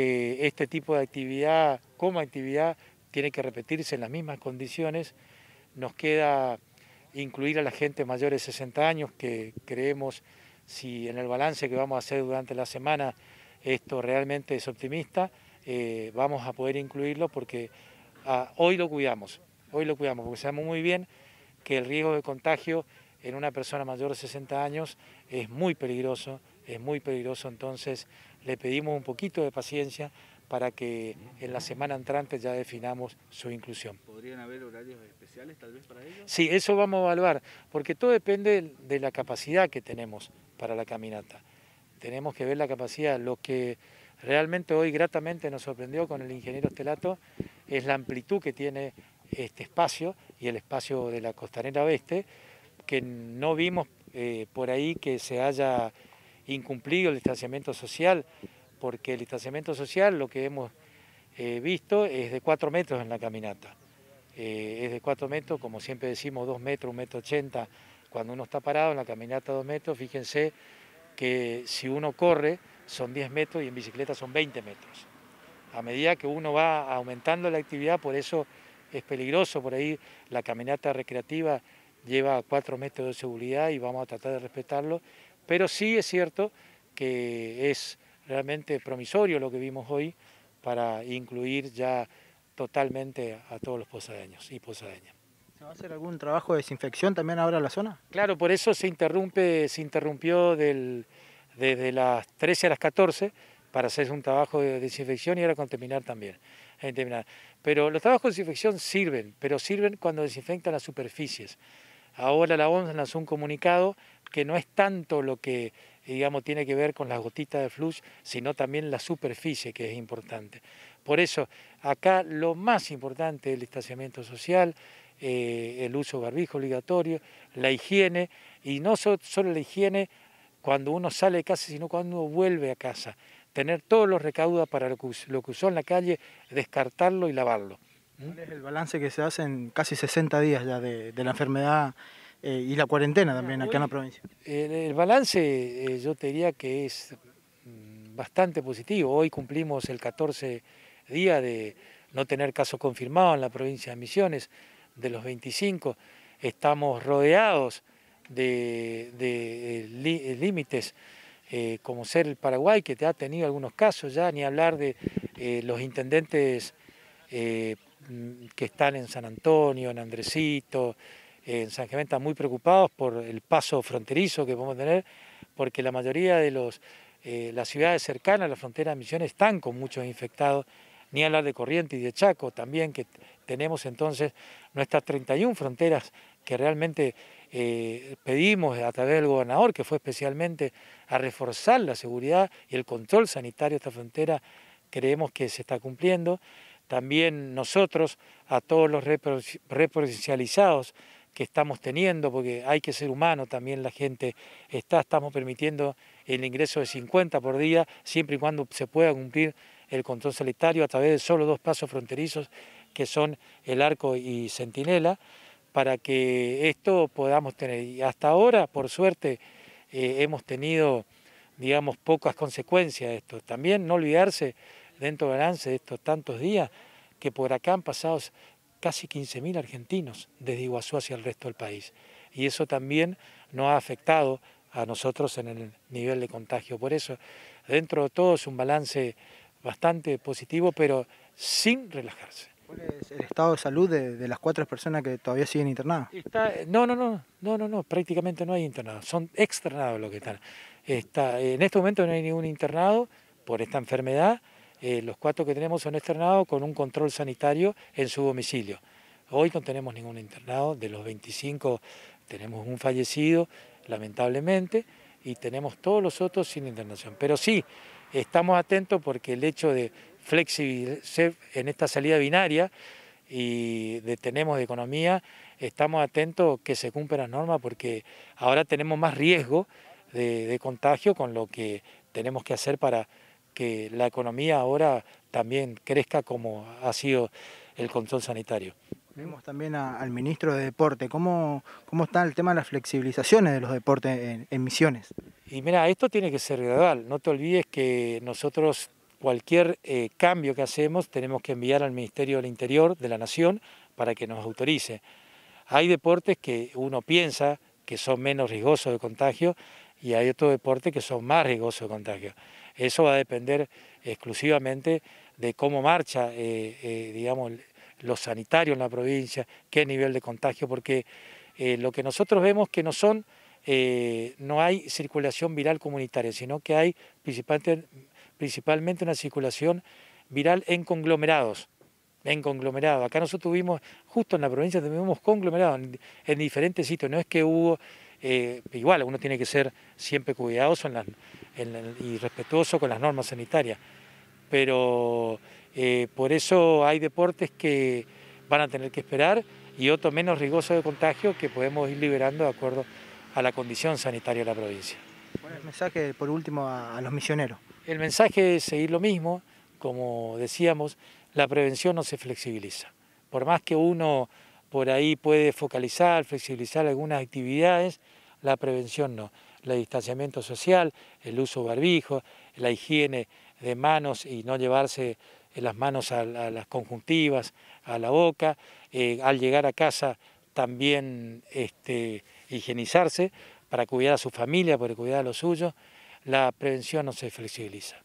Este tipo de actividad, como actividad, tiene que repetirse en las mismas condiciones. Nos queda incluir a la gente mayor de 60 años, que creemos, si en el balance que vamos a hacer durante la semana esto realmente es optimista, eh, vamos a poder incluirlo porque ah, hoy lo cuidamos, hoy lo cuidamos, porque sabemos muy bien que el riesgo de contagio en una persona mayor de 60 años es muy peligroso, es muy peligroso, entonces le pedimos un poquito de paciencia para que en la semana entrante ya definamos su inclusión. ¿Podrían haber horarios especiales tal vez para ellos? Sí, eso vamos a evaluar, porque todo depende de la capacidad que tenemos para la caminata. Tenemos que ver la capacidad. Lo que realmente hoy gratamente nos sorprendió con el ingeniero Estelato es la amplitud que tiene este espacio y el espacio de la costanera oeste, que no vimos eh, por ahí que se haya incumplido el distanciamiento social, porque el distanciamiento social lo que hemos eh, visto es de 4 metros en la caminata. Eh, es de 4 metros, como siempre decimos, 2 metros, 1 metro 80. Cuando uno está parado en la caminata 2 metros, fíjense que si uno corre son 10 metros y en bicicleta son 20 metros. A medida que uno va aumentando la actividad, por eso es peligroso por ahí la caminata recreativa lleva cuatro metros de seguridad y vamos a tratar de respetarlo. pero sí es cierto que es realmente promisorio lo que vimos hoy para incluir ya totalmente a todos los posadeños y posadeñas. ¿Se va a hacer algún trabajo de desinfección también ahora en la zona? Claro, por eso se interrumpe, se interrumpió del, desde las 13 a las 14 para hacer un trabajo de desinfección y ahora contaminar también. Pero los trabajos de desinfección sirven, pero sirven cuando desinfectan las superficies. Ahora la OMS lanzó un comunicado que no es tanto lo que digamos, tiene que ver con las gotitas de flux, sino también la superficie que es importante. Por eso, acá lo más importante es el distanciamiento social, eh, el uso de barbijo obligatorio, la higiene, y no solo la higiene cuando uno sale de casa, sino cuando uno vuelve a casa. Tener todos los recaudos para lo que usó en la calle, descartarlo y lavarlo. ¿Mm? ¿Cuál es el balance que se hace en casi 60 días ya de, la enfermedad eh, y la cuarentena también acá en la provincia? El, balance eh, yo te diría que es mm, bastante positivo. Hoy cumplimos el 14 día de no tener casos confirmados en la provincia de Misiones, de los 25. Estamos rodeados de, eh, límites, como ser el Paraguay, que te ha tenido algunos casos ya, ni hablar de los intendentes Mm, que están en San Antonio, en Andresito, en San Gementa, muy preocupados por el paso fronterizo que vamos a tener, porque la mayoría de los, eh, las ciudades cercanas a la frontera de Misiones están con muchos infectados, ni hablar de Corrientes y de Chaco también, que tenemos entonces nuestras 31 fronteras que realmente eh, pedimos a través del gobernador, que fue especialmente a reforzar la seguridad y el control sanitario de esta frontera, creemos que se está cumpliendo también nosotros a todos los reprovincializados que estamos teniendo, porque hay que ser humano también la gente está, estamos permitiendo el ingreso de 50 por día, siempre y cuando se pueda cumplir el control sanitario a través de solo dos pasos fronterizos que son el arco y centinela, para que esto podamos tener. Y hasta ahora, por suerte, eh, hemos tenido, digamos, pocas consecuencias de esto. También no olvidarse dentro del balance de estos tantos días, que por acá han pasado casi 15.000 argentinos desde Iguazú hacia el resto del país. Y eso también no ha afectado a nosotros en el nivel de contagio. Por eso, dentro de todo es un balance bastante positivo, pero sin relajarse. ¿Cuál es el estado de salud de, las cuatro personas que todavía siguen internadas? no, no, no, no, no, no, prácticamente no hay internados, son externados los que están. Está, en este momento no hay ningún internado por esta enfermedad. Eh, los cuatro que tenemos son externados con un control sanitario en su domicilio. Hoy no tenemos ningún internado, de los 25 tenemos un fallecido, lamentablemente, y tenemos todos los otros sin internación. Pero sí, estamos atentos porque el hecho de flexibilizar en esta salida binaria y detenemos de economía, estamos atentos que se cumplan las normas porque ahora tenemos más riesgo de contagio con lo que tenemos que hacer para que la economía ahora también crezca como ha sido el control sanitario. Vemos también al ministro de Deporte, ¿Cómo, ¿cómo está el tema de las flexibilizaciones de los deportes en, Misiones? Y mira, esto tiene que ser gradual, no te olvides que nosotros cualquier eh, cambio que hacemos tenemos que enviar al Ministerio del Interior de la Nación para que nos autorice. Hay deportes que uno piensa que son menos riesgosos de contagio y hay otros deportes que son más riesgosos de contagio. Eso va a depender exclusivamente de cómo marcha, eh, eh, digamos, los sanitarios en la provincia, qué nivel de contagio, porque eh, lo que nosotros vemos que no son, no hay circulación viral comunitaria, sino que hay principalmente, una circulación viral en conglomerados en conglomerados, Acá nosotros tuvimos, justo en la provincia tuvimos conglomerados en diferentes sitios, no es que hubo eh, igual uno tiene que ser siempre cuidadoso en y respetuoso con las normas sanitarias. Pero eh, por eso hay deportes que van a tener que esperar y otros menos riesgosos de contagio que podemos ir liberando de acuerdo a la condición sanitaria de la provincia. El mensaje por último a los misioneros. El mensaje es seguir lo mismo, como decíamos, la prevención no se flexibiliza. Por más que uno por ahí puede focalizar, flexibilizar algunas actividades, la prevención no. El distanciamiento social, el uso barbijo, la higiene de manos y no llevarse eh, las manos a, las conjuntivas, a la boca, eh, al llegar a casa también este, higienizarse para cuidar a su familia, para cuidar a los suyos, la prevención no se flexibiliza.